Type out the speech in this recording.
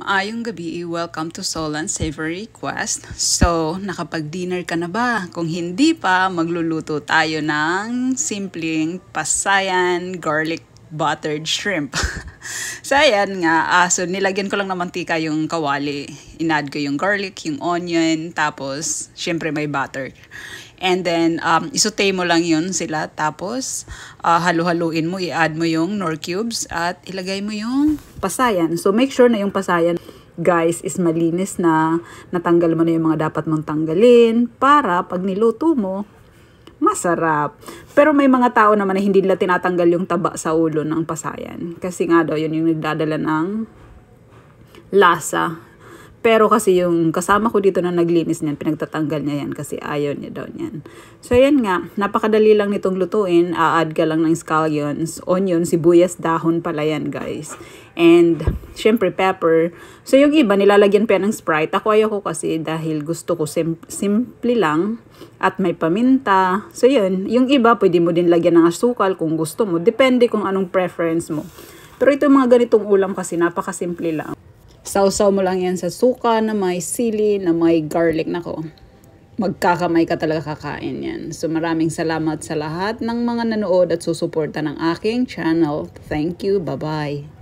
Maayong gabi, welcome to Soul and Savory Quest. So, nakapag-dinner ka na ba? Kung hindi pa, magluluto tayo ng simpleng pasayan garlic buttered shrimp. so, ayan nga. Uh, so, nilagyan ko lang ng mantika yung kawali. Inad ko yung garlic, yung onion, tapos, syempre may butter. And then, um, isote mo lang yun sila. Tapos, uh, halu-haluin mo, i-add mo yung nor cubes at ilagay mo yung pasayan. So, make sure na yung pasayan guys is malinis na natanggal mo na yung mga dapat mong tanggalin para pag niluto mo masarap. Pero may mga tao naman na hindi nila tinatanggal yung taba sa ulo ng pasayan. Kasi nga daw, yun yung nagdadala ng lasa pero kasi yung kasama ko dito na naglinis niyan, pinagtatanggal niya yan kasi ayaw niya daw niyan. So yan nga, napakadali lang nitong lutuin. A-add ka lang ng scallions, onion, sibuyas, dahon pala yan guys. And syempre pepper. So yung iba nilalagyan pa ng Sprite. Ako ayoko kasi dahil gusto ko sim simple lang at may paminta. So yun, yung iba pwede mo din lagyan ng asukal kung gusto mo. Depende kung anong preference mo. Pero ito mga ganitong ulam kasi napakasimple lang. Sausaw mo lang yan sa suka na may sili na may garlic. na ko. magkakamay ka talaga kakain yan. So maraming salamat sa lahat ng mga nanood at susuporta ng aking channel. Thank you. Bye-bye.